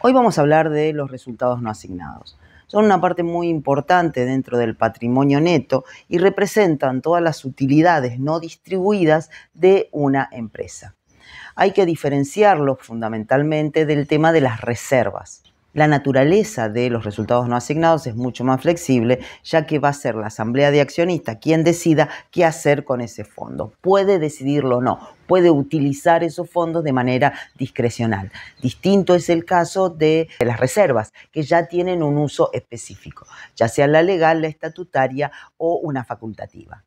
Hoy vamos a hablar de los resultados no asignados. Son una parte muy importante dentro del patrimonio neto y representan todas las utilidades no distribuidas de una empresa. Hay que diferenciarlos fundamentalmente del tema de las reservas. La naturaleza de los resultados no asignados es mucho más flexible, ya que va a ser la asamblea de accionistas quien decida qué hacer con ese fondo. Puede decidirlo o no, puede utilizar esos fondos de manera discrecional. Distinto es el caso de las reservas, que ya tienen un uso específico, ya sea la legal, la estatutaria o una facultativa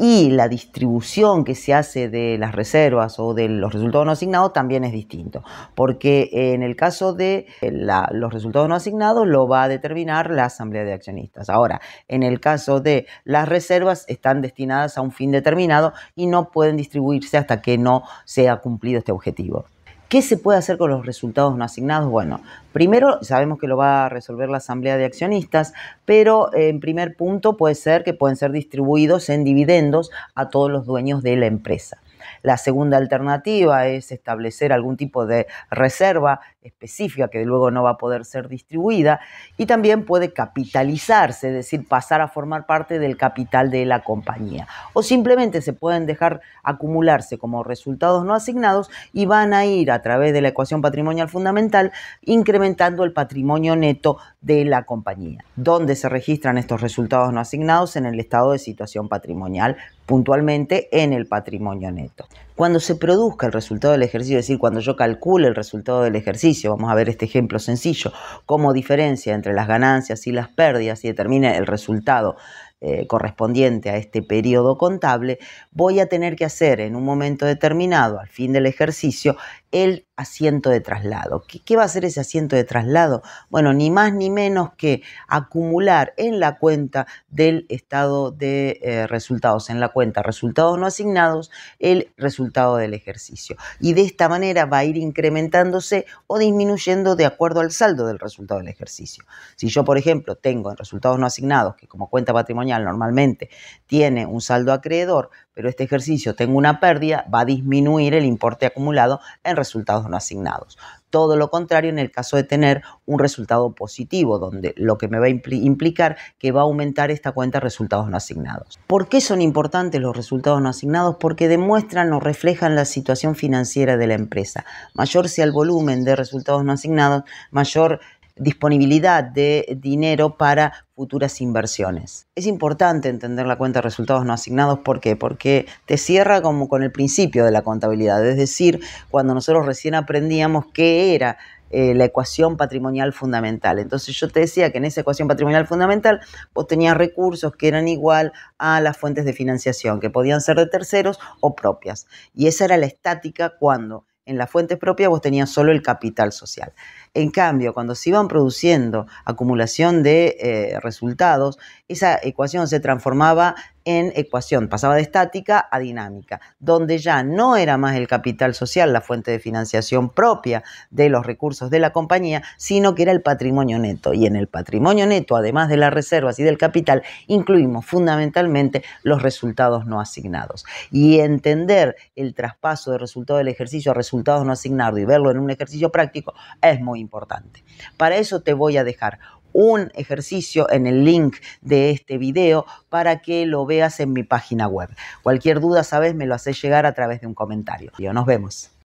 y la distribución que se hace de las reservas o de los resultados no asignados también es distinto, porque eh, en el caso de eh, los resultados no asignados lo va a determinar la Asamblea de Accionistas. Ahora, en el caso de las reservas están destinadas a un fin determinado y no pueden distribuirse hasta que no sea cumplido este objetivo. ¿Qué se puede hacer con los resultados no asignados? Bueno, primero sabemos que lo va a resolver la Asamblea de Accionistas, pero eh, en primer punto puede ser que pueden ser distribuidos en dividendos a todos los dueños de la empresa. La segunda alternativa es establecer algún tipo de reserva específica que luego no va a poder ser distribuida y también puede capitalizarse, es decir, pasar a formar parte del capital de la compañía. O simplemente se pueden dejar acumularse como resultados no asignados y van a ir a través de la ecuación patrimonial fundamental incrementando el patrimonio neto de la compañía. ¿Dónde se registran estos resultados no asignados? En el estado de situación patrimonial puntualmente en el patrimonio neto. Cuando se produzca el resultado del ejercicio, es decir, cuando yo calcule el resultado del ejercicio, vamos a ver este ejemplo sencillo, como diferencia entre las ganancias y las pérdidas y determine el resultado eh, correspondiente a este periodo contable, voy a tener que hacer en un momento determinado, al fin del ejercicio, el asiento de traslado. ¿Qué, va a ser ese asiento de traslado? Bueno, ni más ni menos que acumular en la cuenta del estado de eh, resultados, en la cuenta resultados no asignados, el resultado del ejercicio. Y de esta manera va a ir incrementándose o disminuyendo de acuerdo al saldo del resultado del ejercicio. Si yo, por ejemplo, tengo en resultados no asignados, que como cuenta patrimonial normalmente tiene un saldo acreedor, pero este ejercicio tengo una pérdida, va a disminuir el importe acumulado en resultados no asignados. Todo lo contrario en el caso de tener un resultado positivo, donde lo que me va a implicar que va a aumentar esta cuenta resultados no asignados. ¿Por qué son importantes los resultados no asignados? Porque demuestran o reflejan la situación financiera de la empresa. Mayor sea el volumen de resultados no asignados, mayor disponibilidad de dinero para futuras inversiones. Es importante entender la cuenta de resultados no asignados, ¿por qué? Porque te cierra como con el principio de la contabilidad, es decir, cuando nosotros recién aprendíamos qué era eh, la ecuación patrimonial fundamental. Entonces yo te decía que en esa ecuación patrimonial fundamental vos tenías recursos que eran igual a las fuentes de financiación, que podían ser de terceros o propias. Y esa era la estática cuando en las fuentes propias vos tenías solo el capital social. En cambio, cuando se iban produciendo acumulación de eh, resultados, esa ecuación se transformaba en ecuación, pasaba de estática a dinámica, donde ya no era más el capital social la fuente de financiación propia de los recursos de la compañía, sino que era el patrimonio neto. Y en el patrimonio neto, además de las reservas y del capital, incluimos fundamentalmente los resultados no asignados. Y entender el traspaso de resultado del ejercicio a resultados no asignados y verlo en un ejercicio práctico es muy importante importante. Para eso te voy a dejar un ejercicio en el link de este video para que lo veas en mi página web. Cualquier duda, sabes, me lo haces llegar a través de un comentario. Nos vemos.